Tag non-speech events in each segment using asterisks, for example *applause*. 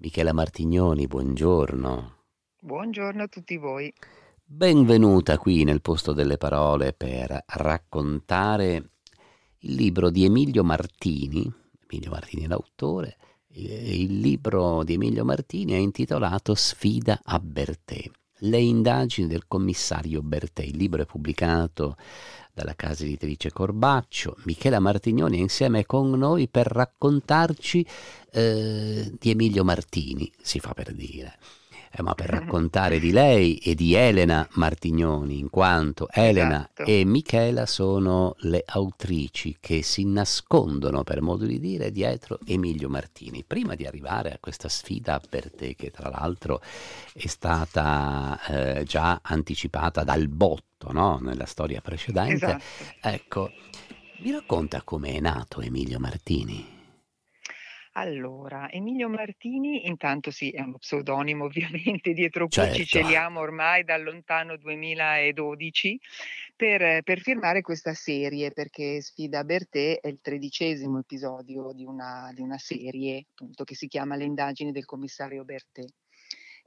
Michela Martignoni, buongiorno. Buongiorno a tutti voi. Benvenuta qui nel posto delle parole per raccontare il libro di Emilio Martini, Emilio Martini è l'autore, il libro di Emilio Martini è intitolato Sfida a Bertè. Le indagini del commissario Bertè, il libro è pubblicato dalla casa editrice Corbaccio. Michela Martignoni è insieme con noi per raccontarci eh, di Emilio Martini, si fa per dire eh, ma per eh. raccontare di lei e di Elena Martignoni, in quanto Elena esatto. e Michela sono le autrici che si nascondono, per modo di dire, dietro Emilio Martini. Prima di arrivare a questa sfida per te, che tra l'altro è stata eh, già anticipata dal botto no? nella storia precedente, esatto. ecco, mi racconta come è nato Emilio Martini? Allora, Emilio Martini, intanto sì, è uno pseudonimo *laughs* ovviamente, dietro cui certo. ci celiamo ormai dal lontano 2012 per, per, firmare questa serie, perché Sfida Bertè è il tredicesimo episodio di una, di una serie appunto, che si chiama Le indagini del commissario Bertè.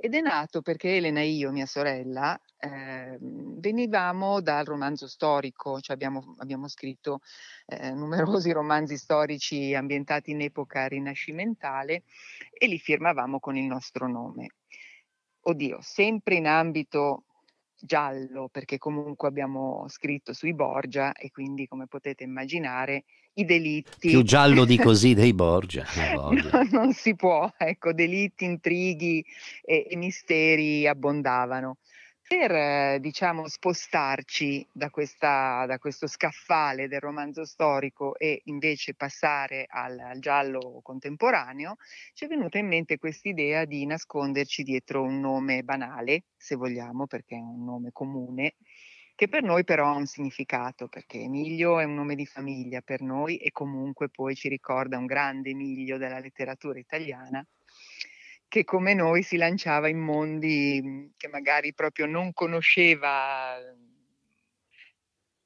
Ed è nato perché Elena e io, mia sorella, eh, venivamo dal romanzo storico, cioè abbiamo, abbiamo scritto eh, *laughs* numerosi romanzi storici ambientati in epoca rinascimentale e li firmavamo con il nostro nome. Oddio, sempre in ambito giallo perché comunque abbiamo scritto sui Borgia e quindi come potete immaginare i delitti più giallo di *laughs* così dei Borgia, no, non si può ecco delitti intrighi e, e misteri abbondavano per eh, diciamo, spostarci da, questa, da, questo scaffale del romanzo storico e invece passare al, al giallo contemporaneo, ci è venuta in mente quest'idea di nasconderci dietro un nome banale, se vogliamo, perché è un nome comune, che per noi però ha un significato, perché Emilio è un nome di famiglia per noi e comunque poi ci ricorda un grande Emilio della letteratura italiana che come noi si lanciava in mondi mhmm, che magari proprio non conosceva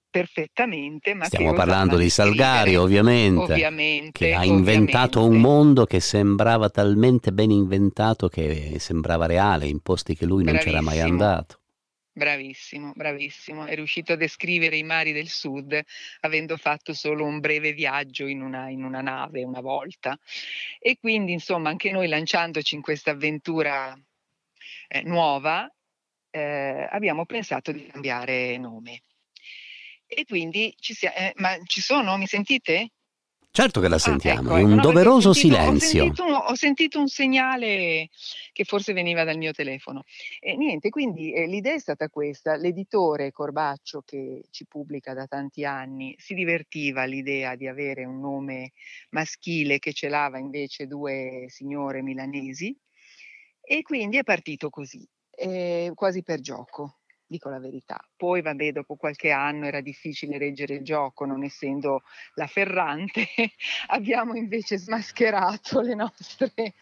perfettamente. Ma Stiamo parlando di Salgari, eh, ovviamente, ovviamente, che ha ovviamente. inventato un mondo che sembrava talmente ben inventato che sembrava reale in posti che lui Bravissimo. non c'era mai andato. Bravissimo, bravissimo. È riuscito a descrivere i mari del sud avendo fatto solo un breve viaggio in una, in una nave una volta. E quindi, insomma, anche noi lanciandoci in questa avventura eh, nuova, eh, abbiamo pensato di cambiare nome. E quindi ci siamo. Eh, ma ci sono? Mi sentite? Certo che la ah, sentiamo, ah, ecco, è un no, doveroso sentito, silenzio. Ho sentito, ho sentito, un segnale che forse veniva dal mio telefono. E niente, quindi eh, l'idea è stata questa. L'editore Corbaccio, che ci pubblica da tanti anni, si divertiva all'idea di avere un nome maschile che celava invece due signore milanesi e quindi è partito così, eh, quasi per gioco dico la verità. Poi, vabbè, dopo qualche anno era difficile reggere il gioco, non essendo la Ferrante, *laughs* abbiamo invece smascherato le nostre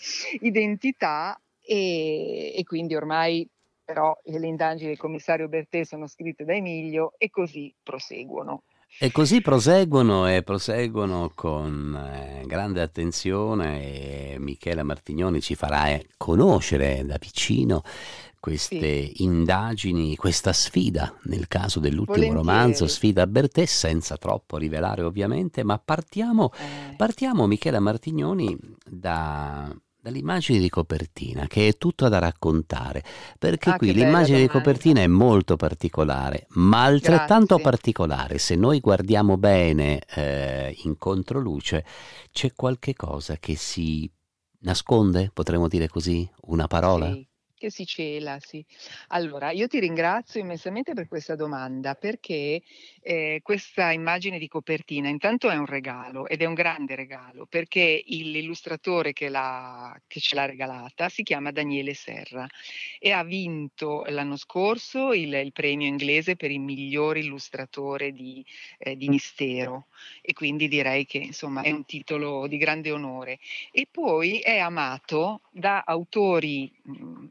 identità e, e quindi ormai però le indagini del commissario Bertè sono scritte da Emilio e così proseguono. E così proseguono e proseguono con eh, grande attenzione e Michela Martignoni ci farà eh, conoscere da vicino queste sì. indagini, questa sfida, nel caso dell'ultimo Volentieri. romanzo, sfida a Bertè, senza troppo rivelare ovviamente, ma partiamo, eh. partiamo Michela Martignoni da, dall'immagine di copertina, che è tutta da raccontare, perché ah, qui l'immagine di copertina è molto particolare, ma altrettanto Grazie. particolare, se noi guardiamo bene eh, in controluce, c'è qualche cosa che si nasconde, potremmo dire così, una parola? Sì che si cela, sì. Allora, io ti ringrazio immensamente per questa domanda perché eh, questa immagine di copertina intanto è un regalo ed è un grande regalo perché l'illustratore che, la, che ce l'ha regalata si chiama Daniele Serra e ha vinto l'anno scorso il, il premio inglese per il miglior illustratore di, eh, di mm. mistero e quindi direi che insomma è un titolo di grande onore e poi è amato da autori mh, mm,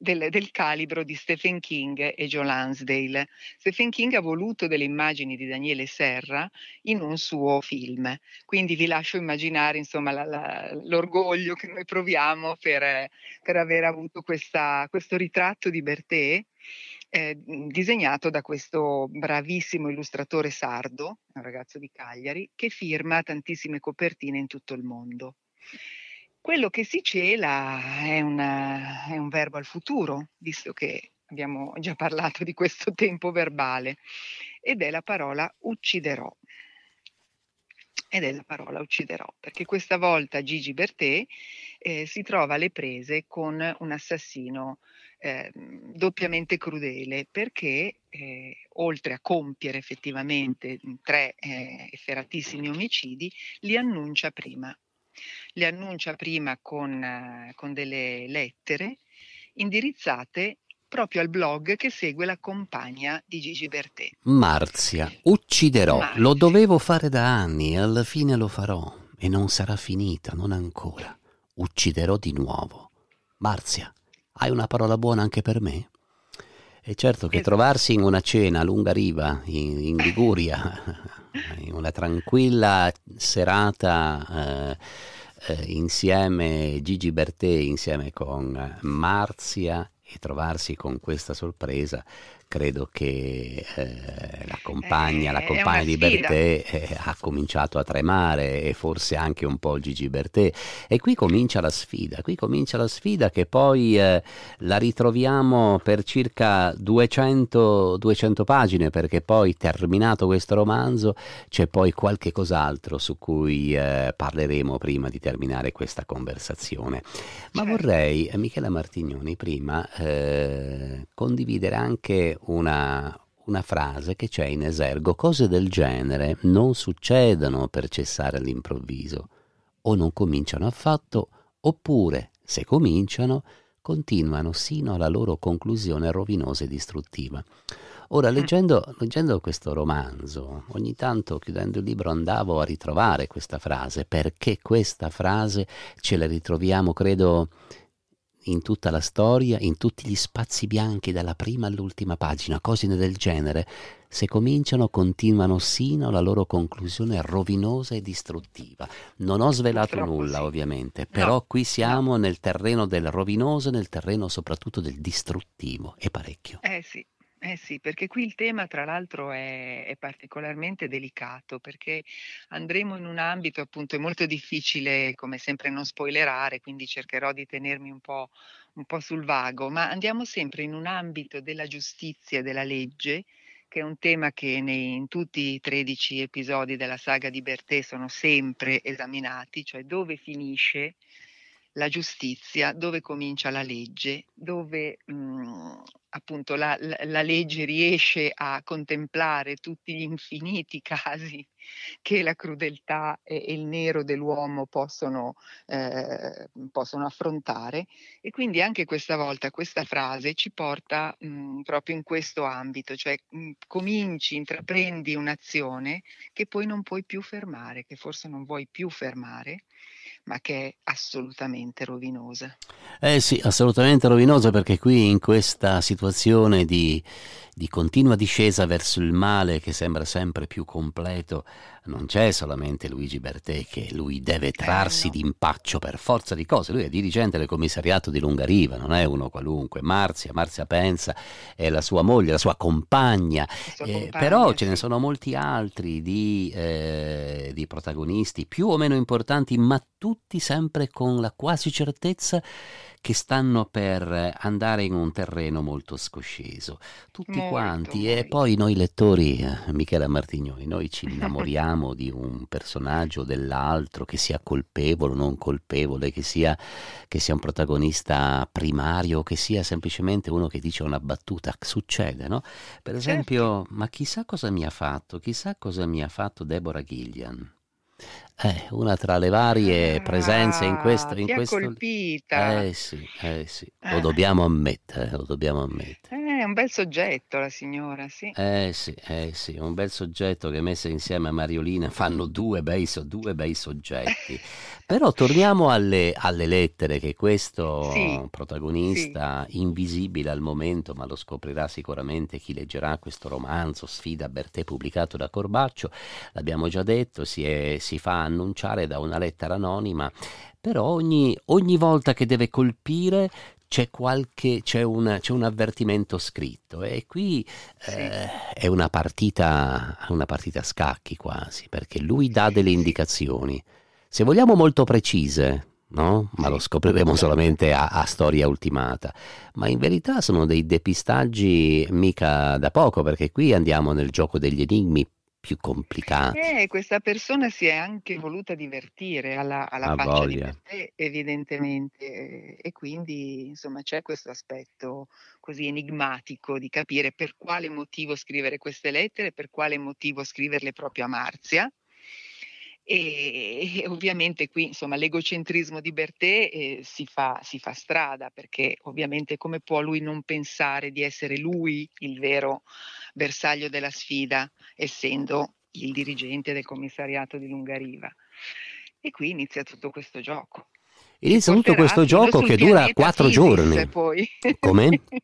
del, del, calibro di Stephen King e John Lansdale. Stephen King ha voluto delle immagini di Daniele Serra in un suo film, quindi vi lascio immaginare insomma, la, la, l'orgoglio che noi proviamo per, per aver avuto questa, questo ritratto di Bertè. Eh, disegnato da questo bravissimo illustratore sardo, un ragazzo di Cagliari, che firma tantissime copertine in tutto il mondo. Quello che si cela è, una, è un verbo al futuro, visto che abbiamo già parlato di questo tempo verbale, ed è la parola ucciderò. Ed è la parola ucciderò, perché questa volta Gigi Bertè eh, si trova alle prese con un assassino eh, doppiamente crudele, perché eh, oltre a compiere effettivamente tre eh, efferatissimi omicidi, li annuncia prima le annuncia prima con, eh, con delle lettere indirizzate proprio al blog che segue la compagna di Gigi Bertè. Marzia, ucciderò, Marzia. lo dovevo fare da anni e alla fine lo farò e non sarà finita, non ancora. Ucciderò di nuovo. Marzia, hai una parola buona anche per me? E certo che esatto. trovarsi in una cena a lunga riva, in, in Liguria, una tranquilla serata eh, eh, insieme Gigi Bertè, insieme con eh, Marzia e trovarsi con questa sorpresa credo che eh, la compagna, eh, la compagna di Bertè eh, ha cominciato a tremare e forse anche un po' Gigi Bertè e qui comincia la sfida, qui comincia la sfida che poi eh, la ritroviamo per circa 200, 200 pagine perché poi terminato questo romanzo c'è poi qualche cos'altro su cui eh, parleremo prima di terminare questa conversazione. Ma certo. vorrei, eh, Michela Martignoni, prima condividere anche una, una frase che c'è in esergo, cose del genere non succedono per cessare all'improvviso, o non cominciano affatto, oppure, se cominciano, continuano sino alla loro conclusione rovinosa e distruttiva. Ora, mm. leggendo, leggendo questo romanzo, ogni tanto chiudendo il libro andavo a ritrovare questa frase, perché questa frase ce la ritroviamo, credo, in tutta la storia, in tutti gli spazi bianchi dalla prima all'ultima pagina, cose del genere, se cominciano continuano sino alla loro conclusione rovinosa e distruttiva. Non ho svelato nulla ovviamente, però no. qui siamo no. nel terreno del rovinoso, nel terreno soprattutto del distruttivo e parecchio. Eh sì. Eh sì, perché qui il tema tra l'altro è, è, particolarmente delicato perché andremo in un ambito appunto è molto difficile come sempre non spoilerare, quindi cercherò di tenermi un po', un po sul vago, ma andiamo sempre in un ambito della giustizia e della legge che è un tema che nei, in tutti i 13 episodi della saga di Bertè sono sempre esaminati, cioè dove finisce la giustizia, dove comincia la legge, dove mh, mhmm, appunto la, la, legge riesce a contemplare tutti gli infiniti *laughs* casi che la crudeltà e, il nero dell'uomo possono, eh, possono affrontare. E quindi anche questa volta questa frase ci porta mh, mhmm, proprio in questo ambito, cioè mh, mhmm, cominci, intraprendi un'azione che poi non puoi più fermare, che forse non vuoi più fermare ma che è assolutamente rovinosa. Eh sì, assolutamente rovinosa perché qui in questa situazione di, di, continua discesa verso il male che sembra sempre più completo, non c'è solamente Luigi Bertè che lui deve eh, trarsi eh, no. d'impaccio per forza di cose, lui è dirigente del commissariato di Lungariva, non è uno qualunque, Marzia, Marzia Pensa è la sua moglie, la sua compagna, la sua eh, compagna eh, però sì. ce ne sono molti altri di, eh, di protagonisti più o meno importanti ma tutti sempre con la quasi certezza che stanno per andare in un terreno molto scosceso. Tutti molto, quanti. Molto. E poi noi lettori, eh, Michela Martignoni, noi ci innamoriamo di un personaggio o dell'altro, che sia colpevole o non colpevole, che sia, che sia un protagonista primario, che sia semplicemente uno che dice una battuta. Succede, no? Per esempio, certo. ma chissà cosa mi ha fatto, chissà cosa mi ha fatto Deborah Gillian. Eh, una tra le varie ah, presenze ah, in questo... In ti questo... colpita. Eh sì, eh sì, lo ah. dobbiamo ammettere, lo dobbiamo ammettere. È eh, un bel soggetto la signora, sì. Eh sì, eh sì, un bel soggetto che messa insieme a Mariolina fanno due bei, due bei soggetti. *laughs* Però torniamo alle, alle, lettere che questo sì, protagonista sì. invisibile al momento, ma lo scoprirà sicuramente chi leggerà questo romanzo, Sfida Bertè, pubblicato da Corbaccio, l'abbiamo già detto, si è, si fa annunciare da una lettera anonima, però ogni, ogni volta che deve colpire c'è, qualche, c'è, una, c'è un avvertimento scritto e qui eh, è una partita, una partita a scacchi quasi, perché lui dà delle indicazioni, se vogliamo molto precise, No? ma lo scopriremo solamente a, a, storia ultimata. Ma in verità sono dei depistaggi mica da poco, perché qui andiamo nel gioco degli enigmi più complicati. Eh, questa persona si è anche voluta divertire alla, alla faccia voglia. di te, evidentemente, eh, e quindi insomma c'è questo aspetto così enigmatico di capire per quale motivo scrivere queste lettere, per quale motivo scriverle proprio a Marzia. E, e, ovviamente qui insomma, l'egocentrismo di Bertè eh, si, fa, si, fa, strada perché ovviamente come può lui non pensare di essere lui il vero bersaglio della sfida essendo il dirigente del commissariato di Lungariva e qui inizia tutto questo gioco inizia tutto questo gioco che dura quattro giorni come? *laughs*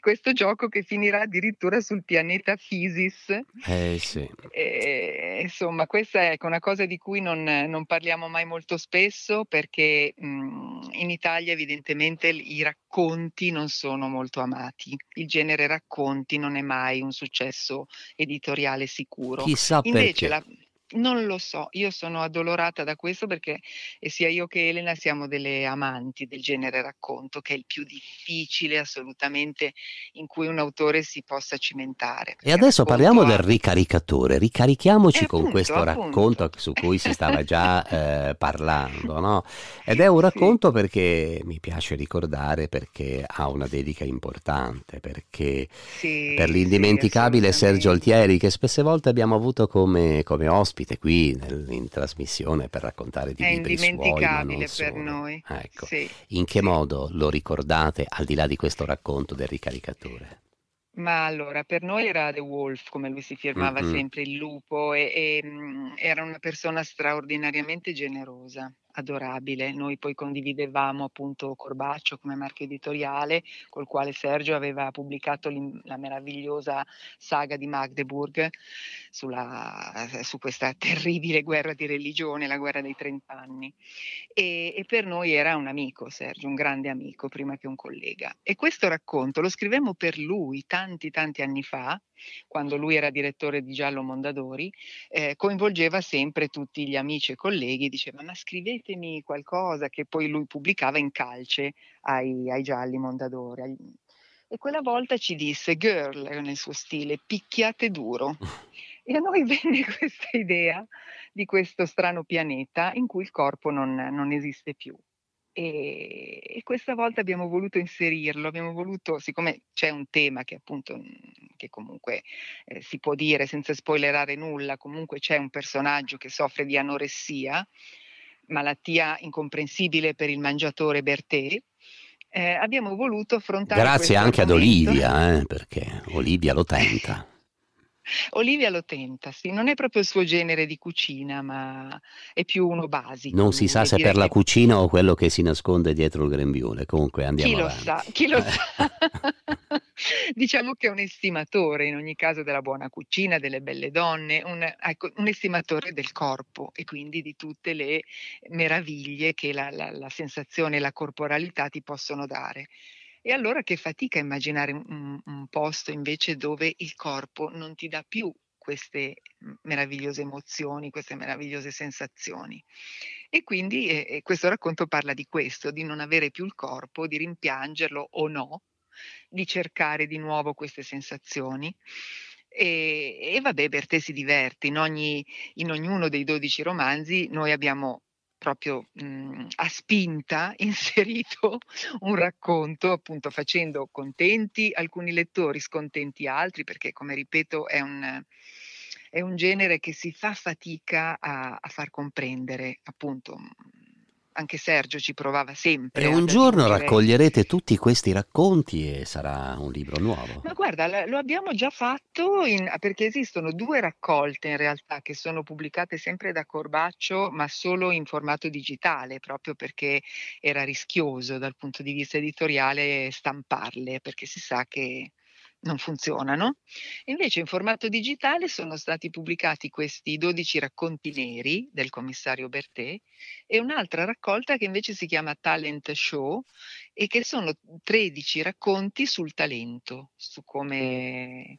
questo gioco che finirà addirittura sul pianeta Physis. Eh, sì. e, insomma, questa è una cosa di cui non, non parliamo mai molto spesso perché mh, mm, in Italia evidentemente i racconti non sono molto amati. Il genere racconti non è mai un successo editoriale sicuro. Chissà Invece perché. La, non lo so, io sono addolorata da questo perché sia io che Elena siamo delle amanti del genere racconto, che è il più difficile assolutamente in cui un autore si possa cimentare. E adesso parliamo a... del ricaricatore, ricarichiamoci eh, con appunto, questo appunto. racconto su cui si stava già *laughs* eh, parlando, no? Ed *laughs* è un racconto sì. perché mi piace ricordare perché ha una dedica importante, perché sì, per l'indimenticabile sì, Sergio Altieri, che spesse volte abbiamo avuto come, come ospite, ospite qui nel, in trasmissione per raccontare di È libri suoi. È indimenticabile per noi. ecco. sì. In che modo lo ricordate al di là di questo racconto del ricaricatore? Ma allora, per noi era The Wolf, come lui si firmava mm-hmm. sempre, il lupo, e, e, mm, era una persona straordinariamente generosa adorabile. Noi poi condividevamo appunto Corbaccio come marchio editoriale, col quale Sergio aveva pubblicato la meravigliosa saga di Magdeburg sulla, su questa terribile guerra di religione, la guerra dei trent'anni. E, e per noi era un amico Sergio, un grande amico prima che un collega. E questo racconto lo scrivemmo per lui tanti tanti anni fa, quando lui era direttore di Giallo Mondadori, eh, coinvolgeva sempre tutti gli amici e colleghi, diceva ma scrivetemi qualcosa che poi lui pubblicava in calce ai, ai Gialli Mondadori. Agli... E quella volta ci disse, girl, nel suo stile, picchiate duro. *laughs* E a noi venne questa idea di questo strano pianeta in cui il corpo non, non esiste più. E, e, questa volta abbiamo voluto inserirlo, abbiamo voluto, siccome c'è un tema che appunto mhmm, che comunque eh, si può dire senza spoilerare nulla, comunque c'è un personaggio che soffre di anoressia, malattia incomprensibile per il mangiatore Bertè. Eh, abbiamo voluto affrontare. Grazie anche argomento. ad Olivia, eh, perché Olivia lo tenta. Olivia lo tenta, sì, non è proprio il suo genere di cucina, ma è più uno basico. Non si sa se per la cucina o quello che si nasconde dietro il grembiule, comunque andiamo chi lo Sa, chi lo eh. sa? *laughs* diciamo che è un estimatore in ogni caso della buona cucina, delle belle donne, un, ecco, un estimatore del corpo e quindi di tutte le meraviglie che la, la, la sensazione e la corporalità ti possono dare. E allora che fatica immaginare un, un posto invece dove il corpo non ti dà più queste mm, meravigliose emozioni, queste meravigliose sensazioni. E quindi eh, eh, questo racconto parla di questo, di non avere più il corpo, di rimpiangerlo o no, di cercare di nuovo queste sensazioni. E, e vabbè, Bertè si diverte, in, ogni, in ognuno dei dodici romanzi noi abbiamo proprio mh, mhmm, a spinta *laughs* inserito un racconto, appunto facendo contenti alcuni lettori, scontenti altri, perché come ripeto è un è un genere che si fa fatica a, a far comprendere, appunto mhmm, anche Sergio ci provava sempre. E un giorno dire... raccoglierete tutti questi racconti e sarà un libro nuovo. Ma guarda, lo abbiamo già fatto in... perché esistono due raccolte in realtà che sono pubblicate sempre da Corbaccio, ma solo in formato digitale, proprio perché era rischioso dal punto di vista editoriale stamparle, perché si sa che non funzionano. Invece in formato digitale sono stati pubblicati questi 12 racconti neri del commissario Bertè e un'altra raccolta che invece si chiama Talent Show e che sono 13 racconti sul talento, su come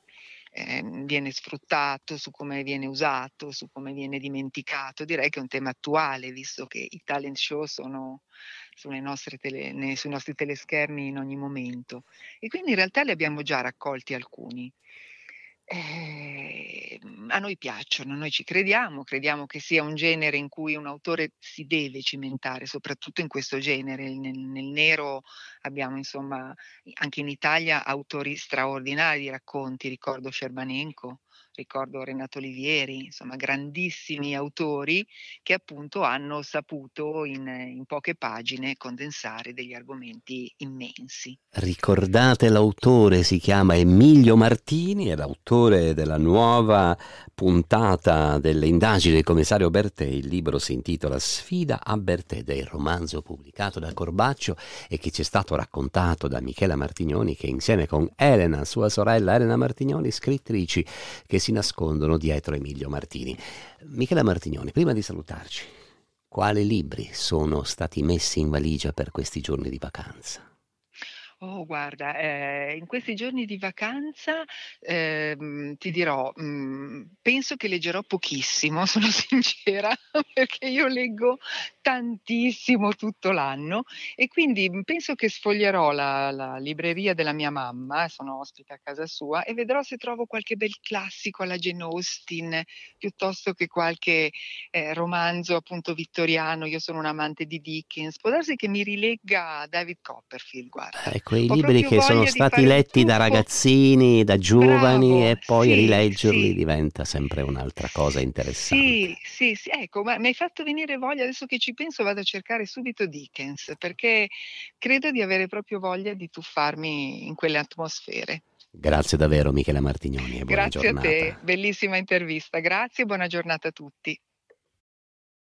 eh, viene sfruttato, su come viene usato, su come viene dimenticato. Direi che è un tema attuale, visto che i talent show sono tele, sui nostri teleschermi in ogni momento. E quindi in realtà li abbiamo già raccolti alcuni. Eh, a noi piacciono, noi ci crediamo, crediamo che sia un genere in cui un autore si deve cimentare, soprattutto in questo genere, nel, nel nero abbiamo insomma anche in Italia autori straordinari di racconti, ricordo Scerbanenko, ricordo Renato Olivieri, insomma grandissimi autori che appunto hanno saputo in, in, poche pagine condensare degli argomenti immensi. Ricordate l'autore, si chiama Emilio Martini, è l'autore della nuova puntata delle indagini del commissario Bertè, il libro si intitola Sfida a Bertè, del romanzo pubblicato da Corbaccio e che ci è stato stato raccontato da Michela Martignoni che insieme con Elena, sua sorella Elena Martignoni, scrittrici che si nascondono dietro Emilio Martini. Michela Martignoni, prima di salutarci, quali libri sono stati messi in valigia per questi giorni di vacanza? Oh, guarda, eh, in questi giorni di vacanza ehm, ti dirò, mh, mm, penso che leggerò pochissimo, *laughs* sono sincera, *laughs* perché io leggo tantissimo tutto l'anno e quindi mm, penso che sfoglierò la, la, libreria della mia mamma, sono ospite a casa sua, e vedrò se trovo qualche bel classico alla Jane Austen piuttosto che qualche eh, romanzo appunto vittoriano. Io sono un amante di Dickens, può darsi che mi rilegga David Copperfield, guarda. Ah, ecco quei libri che sono stati letti da ragazzini, da giovani Bravo, e poi sì, rileggerli sì. diventa sempre un'altra cosa interessante. Sì, sì, sì, ecco, ma mi hai fatto venire voglia, adesso che ci penso vado a cercare subito Dickens, perché credo di avere proprio voglia di tuffarmi in quelle atmosfere. Grazie davvero Michela Martignoni e buona Grazie giornata. a te, bellissima intervista. Grazie e buona giornata a tutti.